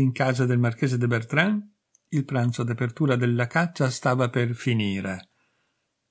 in casa del marchese de Bertrand, il pranzo d'apertura della caccia stava per finire.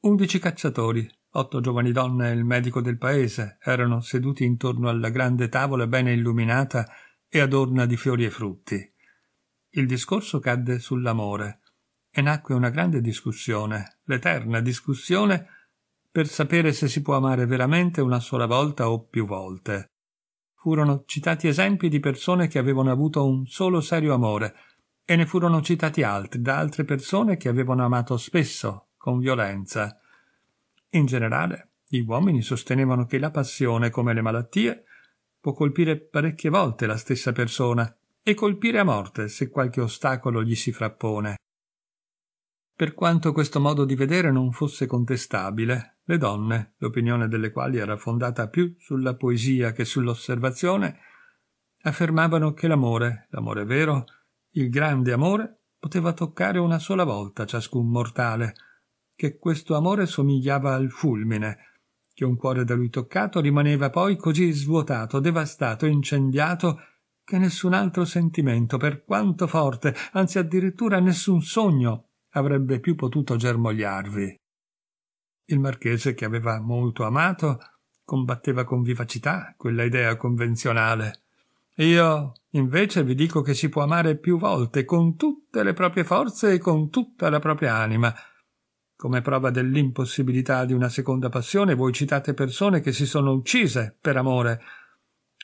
Undici cacciatori, otto giovani donne e il medico del paese erano seduti intorno alla grande tavola bene illuminata e adorna di fiori e frutti. Il discorso cadde sull'amore e nacque una grande discussione, l'eterna discussione per sapere se si può amare veramente una sola volta o più volte. Furono citati esempi di persone che avevano avuto un solo serio amore, e ne furono citati altri da altre persone che avevano amato spesso, con violenza. In generale, gli uomini sostenevano che la passione, come le malattie, può colpire parecchie volte la stessa persona e colpire a morte se qualche ostacolo gli si frappone. Per quanto questo modo di vedere non fosse contestabile, le donne, l'opinione delle quali era fondata più sulla poesia che sull'osservazione, affermavano che l'amore, l'amore vero, il grande amore, poteva toccare una sola volta ciascun mortale, che questo amore somigliava al fulmine, che un cuore da lui toccato rimaneva poi così svuotato, devastato, incendiato, che nessun altro sentimento, per quanto forte, anzi addirittura nessun sogno, avrebbe più potuto germogliarvi. Il marchese, che aveva molto amato, combatteva con vivacità quella idea convenzionale. Io, invece, vi dico che si può amare più volte, con tutte le proprie forze e con tutta la propria anima. Come prova dell'impossibilità di una seconda passione, voi citate persone che si sono uccise per amore.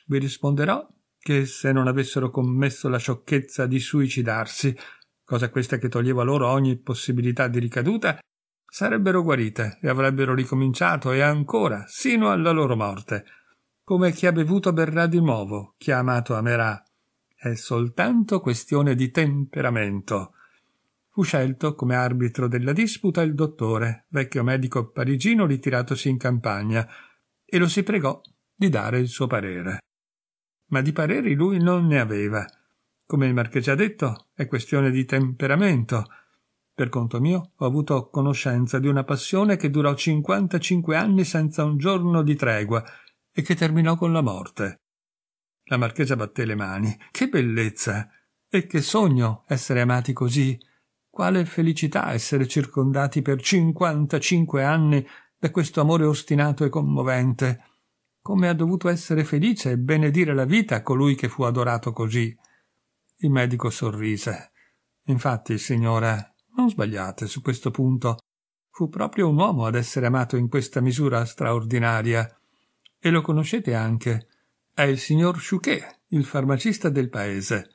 Vi risponderò che se non avessero commesso la sciocchezza di suicidarsi, cosa questa che toglieva loro ogni possibilità di ricaduta, sarebbero guarite e avrebbero ricominciato e ancora sino alla loro morte, come chi ha bevuto berrà di nuovo, chi ha amato amerà. È soltanto questione di temperamento. Fu scelto come arbitro della disputa il dottore, vecchio medico parigino ritiratosi in campagna, e lo si pregò di dare il suo parere. Ma di pareri lui non ne aveva. Come il marchese ha detto, è questione di temperamento per conto mio, ho avuto conoscenza di una passione che durò 55 anni senza un giorno di tregua e che terminò con la morte. La marchesa batté le mani. Che bellezza! E che sogno essere amati così! Quale felicità essere circondati per 55 anni da questo amore ostinato e commovente! Come ha dovuto essere felice e benedire la vita colui che fu adorato così! Il medico sorrise. Infatti, signora, non sbagliate su questo punto. Fu proprio un uomo ad essere amato in questa misura straordinaria. E lo conoscete anche. È il signor Chouquet, il farmacista del paese.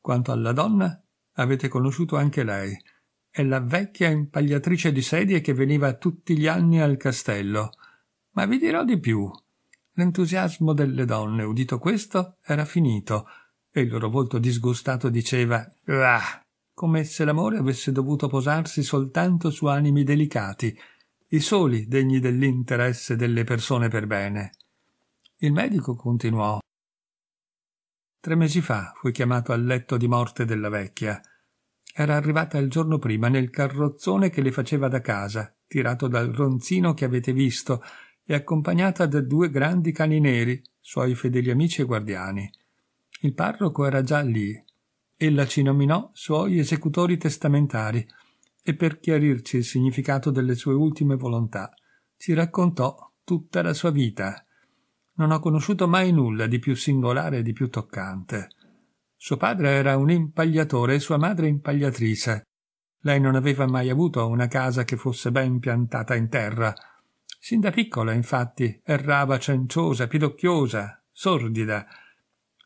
Quanto alla donna, avete conosciuto anche lei. È la vecchia impagliatrice di sedie che veniva tutti gli anni al castello. Ma vi dirò di più. L'entusiasmo delle donne, udito questo, era finito, e il loro volto disgustato diceva Ah, come se l'amore avesse dovuto posarsi soltanto su animi delicati, i soli degni dell'interesse delle persone per bene. Il medico continuò. Tre mesi fa fui chiamato al letto di morte della vecchia. Era arrivata il giorno prima nel carrozzone che le faceva da casa, tirato dal ronzino che avete visto, e accompagnata da due grandi cani neri, suoi fedeli amici e guardiani. Il parroco era già lì, Ella ci nominò suoi esecutori testamentari e per chiarirci il significato delle sue ultime volontà ci raccontò tutta la sua vita. Non ho conosciuto mai nulla di più singolare e di più toccante. Suo padre era un impagliatore e sua madre impagliatrice. Lei non aveva mai avuto una casa che fosse ben piantata in terra. Sin da piccola, infatti, errava cenciosa, pidocchiosa, sordida,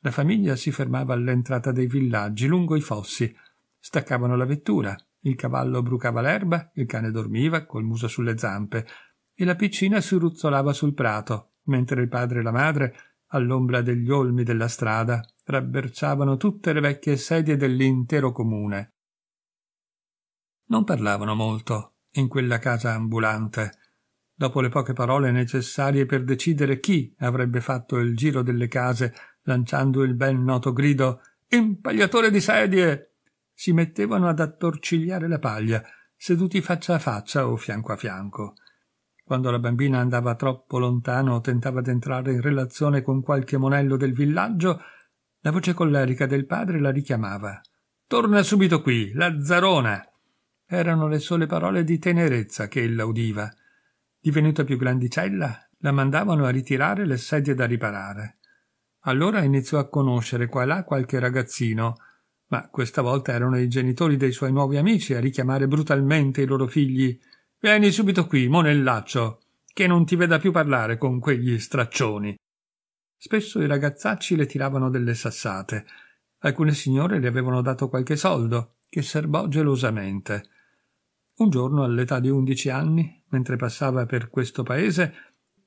la famiglia si fermava all'entrata dei villaggi, lungo i fossi. Staccavano la vettura, il cavallo brucava l'erba, il cane dormiva col muso sulle zampe e la piccina si ruzzolava sul prato, mentre il padre e la madre, all'ombra degli olmi della strada, rabberciavano tutte le vecchie sedie dell'intero comune. Non parlavano molto in quella casa ambulante. Dopo le poche parole necessarie per decidere chi avrebbe fatto il giro delle case lanciando il ben noto grido impagliatore di sedie si mettevano ad attorcigliare la paglia seduti faccia a faccia o fianco a fianco quando la bambina andava troppo lontano o tentava d'entrare in relazione con qualche monello del villaggio la voce collerica del padre la richiamava torna subito qui lazzarona erano le sole parole di tenerezza che ella udiva divenuta più grandicella la mandavano a ritirare le sedie da riparare allora iniziò a conoscere qua e là qualche ragazzino, ma questa volta erano i genitori dei suoi nuovi amici a richiamare brutalmente i loro figli. Vieni subito qui, monellaccio, che non ti veda più parlare con quegli straccioni. Spesso i ragazzacci le tiravano delle sassate. Alcune signore le avevano dato qualche soldo, che serbò gelosamente. Un giorno, all'età di undici anni, mentre passava per questo paese,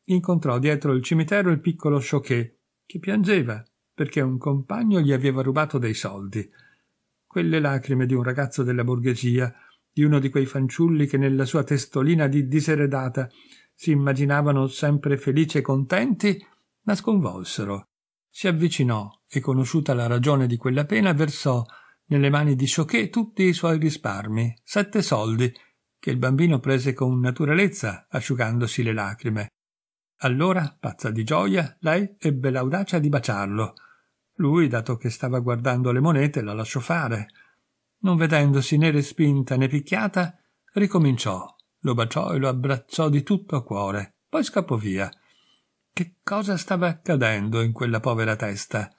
incontrò dietro il cimitero il piccolo Choquet, che piangeva perché un compagno gli aveva rubato dei soldi. Quelle lacrime di un ragazzo della borghesia, di uno di quei fanciulli che nella sua testolina di diseredata si immaginavano sempre felici e contenti, la sconvolsero. Si avvicinò e, conosciuta la ragione di quella pena, versò nelle mani di Choquet tutti i suoi risparmi, sette soldi, che il bambino prese con naturalezza, asciugandosi le lacrime. Allora, pazza di gioia, lei ebbe l'audacia di baciarlo. Lui, dato che stava guardando le monete, la lasciò fare. Non vedendosi né respinta né picchiata, ricominciò. Lo baciò e lo abbracciò di tutto cuore. Poi scappò via. Che cosa stava accadendo in quella povera testa?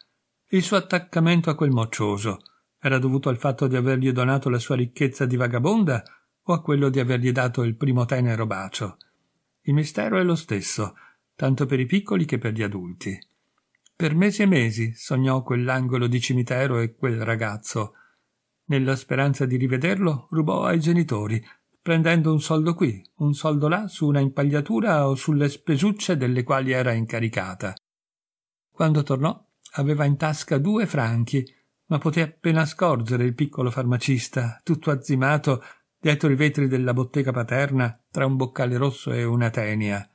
Il suo attaccamento a quel moccioso era dovuto al fatto di avergli donato la sua ricchezza di vagabonda o a quello di avergli dato il primo tenero bacio? Il mistero è lo stesso tanto per i piccoli che per gli adulti. Per mesi e mesi sognò quell'angolo di cimitero e quel ragazzo. Nella speranza di rivederlo, rubò ai genitori, prendendo un soldo qui, un soldo là su una impagliatura o sulle spesucce delle quali era incaricata. Quando tornò, aveva in tasca due franchi, ma poté appena scorgere il piccolo farmacista, tutto azzimato, dietro i vetri della bottega paterna, tra un boccale rosso e una tenia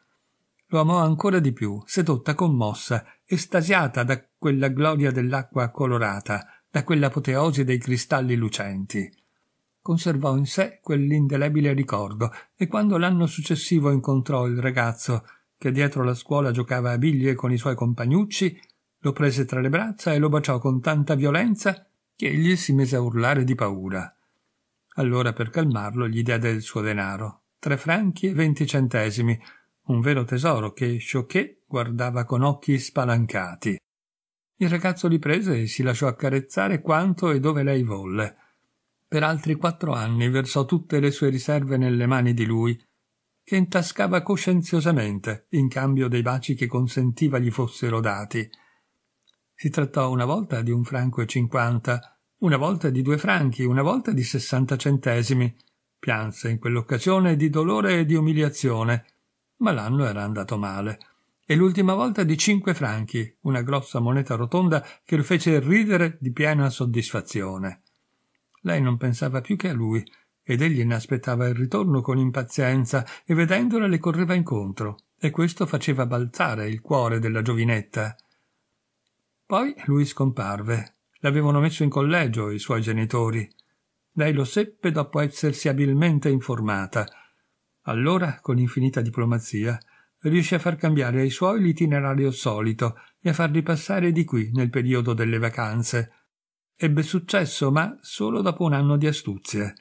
lo amò ancora di più, sedotta, commossa, estasiata da quella gloria dell'acqua colorata, da quell'apoteosi dei cristalli lucenti. Conservò in sé quell'indelebile ricordo e quando l'anno successivo incontrò il ragazzo che dietro la scuola giocava a biglie con i suoi compagnucci, lo prese tra le braccia e lo baciò con tanta violenza che egli si mise a urlare di paura. Allora per calmarlo gli diede il suo denaro, tre franchi e venti centesimi, un vero tesoro che Choquet guardava con occhi spalancati. Il ragazzo li prese e si lasciò accarezzare quanto e dove lei volle. Per altri quattro anni versò tutte le sue riserve nelle mani di lui, che intascava coscienziosamente in cambio dei baci che consentiva gli fossero dati. Si trattò una volta di un franco e cinquanta, una volta di due franchi, una volta di sessanta centesimi. Pianse in quell'occasione di dolore e di umiliazione, ma l'anno era andato male. E l'ultima volta di cinque franchi, una grossa moneta rotonda che lo fece ridere di piena soddisfazione. Lei non pensava più che a lui, ed egli ne aspettava il ritorno con impazienza e vedendola le correva incontro, e questo faceva balzare il cuore della giovinetta. Poi lui scomparve. L'avevano messo in collegio i suoi genitori. Lei lo seppe dopo essersi abilmente informata allora, con infinita diplomazia, riuscì a far cambiare ai suoi l'itinerario solito e a farli passare di qui nel periodo delle vacanze. Ebbe successo, ma solo dopo un anno di astuzie.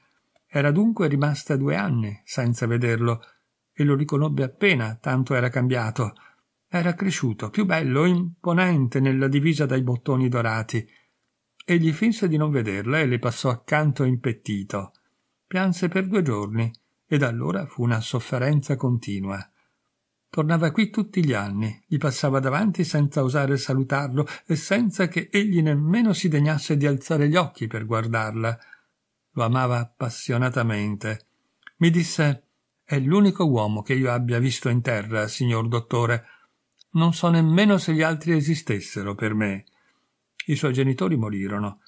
Era dunque rimasta due anni senza vederlo e lo riconobbe appena, tanto era cambiato. Era cresciuto, più bello, imponente nella divisa dai bottoni dorati. Egli finse di non vederla e le passò accanto impettito. Pianse per due giorni e da allora fu una sofferenza continua. Tornava qui tutti gli anni, gli passava davanti senza osare salutarlo e senza che egli nemmeno si degnasse di alzare gli occhi per guardarla. Lo amava appassionatamente. Mi disse è l'unico uomo che io abbia visto in terra, signor dottore. Non so nemmeno se gli altri esistessero per me. I suoi genitori morirono.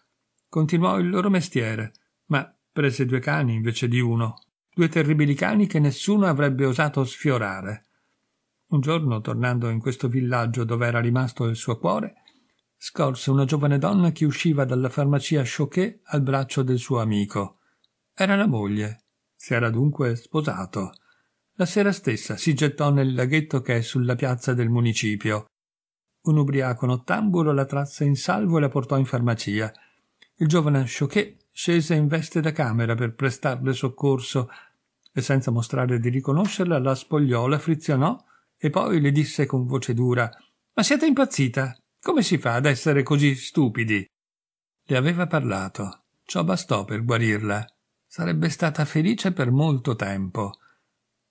Continuò il loro mestiere, ma prese due cani invece di uno, due terribili cani che nessuno avrebbe osato sfiorare. Un giorno, tornando in questo villaggio dove era rimasto il suo cuore, scorse una giovane donna che usciva dalla farmacia Choquet al braccio del suo amico. Era la moglie. Si era dunque sposato. La sera stessa si gettò nel laghetto che è sulla piazza del municipio. Un ubriaco nottambulo la trasse in salvo e la portò in farmacia. Il giovane Choquet scese in veste da camera per prestarle soccorso e senza mostrare di riconoscerla la spogliò, la frizionò e poi le disse con voce dura Ma siete impazzita? Come si fa ad essere così stupidi? Le aveva parlato. Ciò bastò per guarirla. Sarebbe stata felice per molto tempo.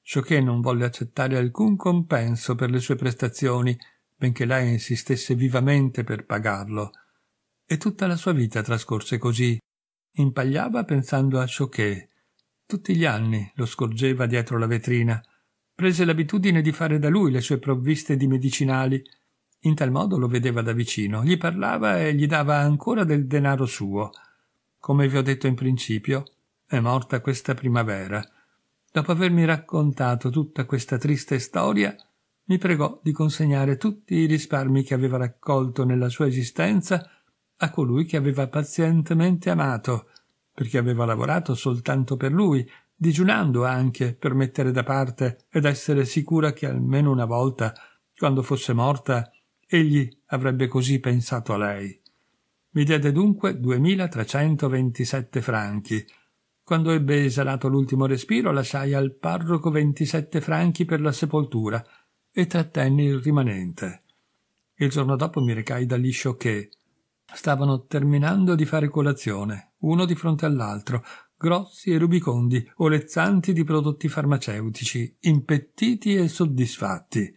Choquet non volle accettare alcun compenso per le sue prestazioni, benché lei insistesse vivamente per pagarlo. E tutta la sua vita trascorse così, impagliava pensando a ciò che tutti gli anni lo scorgeva dietro la vetrina prese l'abitudine di fare da lui le sue provviste di medicinali in tal modo lo vedeva da vicino gli parlava e gli dava ancora del denaro suo come vi ho detto in principio è morta questa primavera dopo avermi raccontato tutta questa triste storia mi pregò di consegnare tutti i risparmi che aveva raccolto nella sua esistenza a colui che aveva pazientemente amato, perché aveva lavorato soltanto per lui, digiunando anche per mettere da parte ed essere sicura che almeno una volta, quando fosse morta, egli avrebbe così pensato a lei. Mi diede dunque 2327 franchi. Quando ebbe esalato l'ultimo respiro, lasciai al parroco 27 franchi per la sepoltura e trattenni il rimanente. Il giorno dopo mi recai da Liscio che, Stavano terminando di fare colazione, uno di fronte all'altro, grossi e rubicondi, olezzanti di prodotti farmaceutici, impettiti e soddisfatti.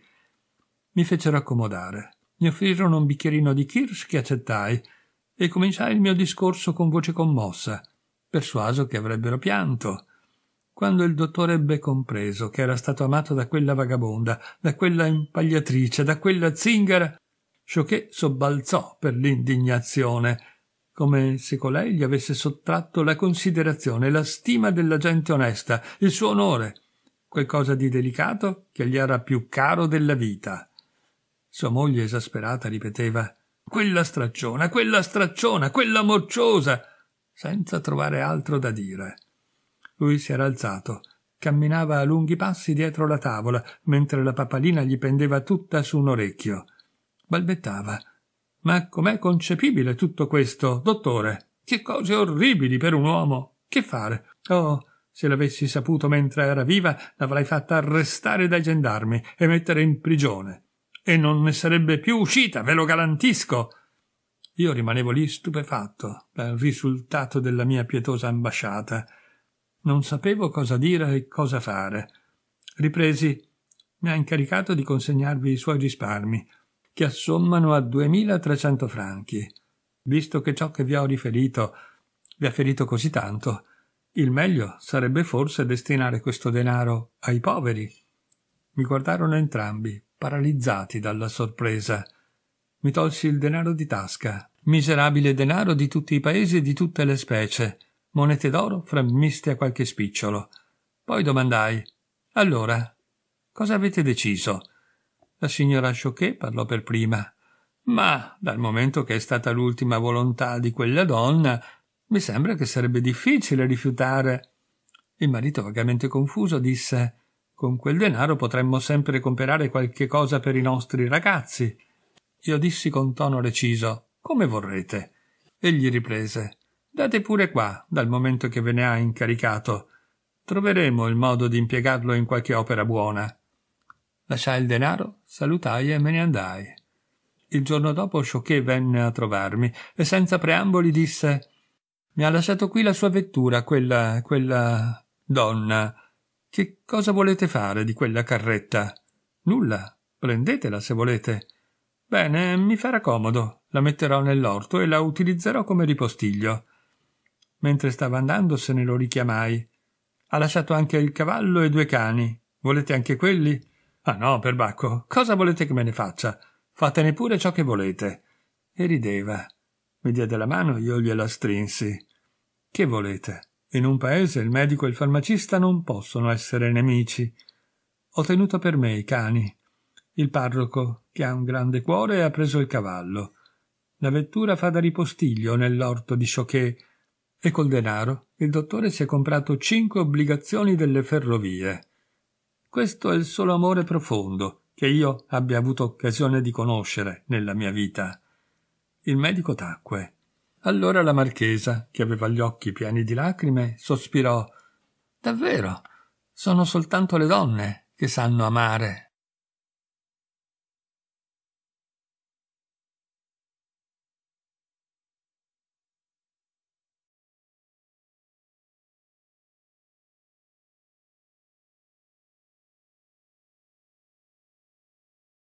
Mi fecero accomodare. Mi offrirono un bicchierino di Kirsch che accettai e cominciai il mio discorso con voce commossa, persuaso che avrebbero pianto. Quando il dottore ebbe compreso che era stato amato da quella vagabonda, da quella impagliatrice, da quella zingara, Sciocchè sobbalzò per l'indignazione, come se colei gli avesse sottratto la considerazione, la stima della gente onesta, il suo onore, qualcosa di delicato che gli era più caro della vita. Sua moglie esasperata ripeteva quella stracciona, quella stracciona, quella mocciosa, senza trovare altro da dire. Lui si era alzato, camminava a lunghi passi dietro la tavola, mentre la papalina gli pendeva tutta su un orecchio balbettava. Ma com'è concepibile tutto questo, dottore? Che cose orribili per un uomo! Che fare? Oh, se l'avessi saputo mentre era viva, l'avrei fatta arrestare dai gendarmi e mettere in prigione. E non ne sarebbe più uscita, ve lo garantisco. Io rimanevo lì stupefatto dal risultato della mia pietosa ambasciata. Non sapevo cosa dire e cosa fare. Ripresi. Mi ha incaricato di consegnarvi i suoi risparmi che assommano a 2300 franchi. Visto che ciò che vi ho riferito vi ha ferito così tanto, il meglio sarebbe forse destinare questo denaro ai poveri. Mi guardarono entrambi, paralizzati dalla sorpresa. Mi tolsi il denaro di tasca, miserabile denaro di tutti i paesi e di tutte le specie, monete d'oro frammiste a qualche spicciolo. Poi domandai Allora, cosa avete deciso? La signora Choquet parlò per prima. Ma, dal momento che è stata l'ultima volontà di quella donna, mi sembra che sarebbe difficile rifiutare. Il marito vagamente confuso disse Con quel denaro potremmo sempre comprare qualche cosa per i nostri ragazzi. Io dissi con tono reciso Come vorrete. Egli riprese Date pure qua, dal momento che ve ne ha incaricato. Troveremo il modo di impiegarlo in qualche opera buona. Lasciai il denaro, salutai e me ne andai. Il giorno dopo Choquet venne a trovarmi e senza preamboli disse «Mi ha lasciato qui la sua vettura, quella... quella... donna. Che cosa volete fare di quella carretta?» «Nulla. Prendetela se volete». «Bene, mi farà comodo. La metterò nell'orto e la utilizzerò come ripostiglio». Mentre stava andando se ne lo richiamai. «Ha lasciato anche il cavallo e due cani. Volete anche quelli?» Ah no, perbacco, cosa volete che me ne faccia? Fatene pure ciò che volete. E rideva. Mi diede la mano, io gliela strinsi. Che volete? In un paese il medico e il farmacista non possono essere nemici. Ho tenuto per me i cani. Il parroco, che ha un grande cuore, ha preso il cavallo. La vettura fa da ripostiglio nell'orto di Choquet e col denaro il dottore si è comprato cinque obbligazioni delle ferrovie. Questo è il solo amore profondo che io abbia avuto occasione di conoscere nella mia vita. Il medico tacque. Allora la marchesa, che aveva gli occhi pieni di lacrime, sospirò Davvero, sono soltanto le donne che sanno amare.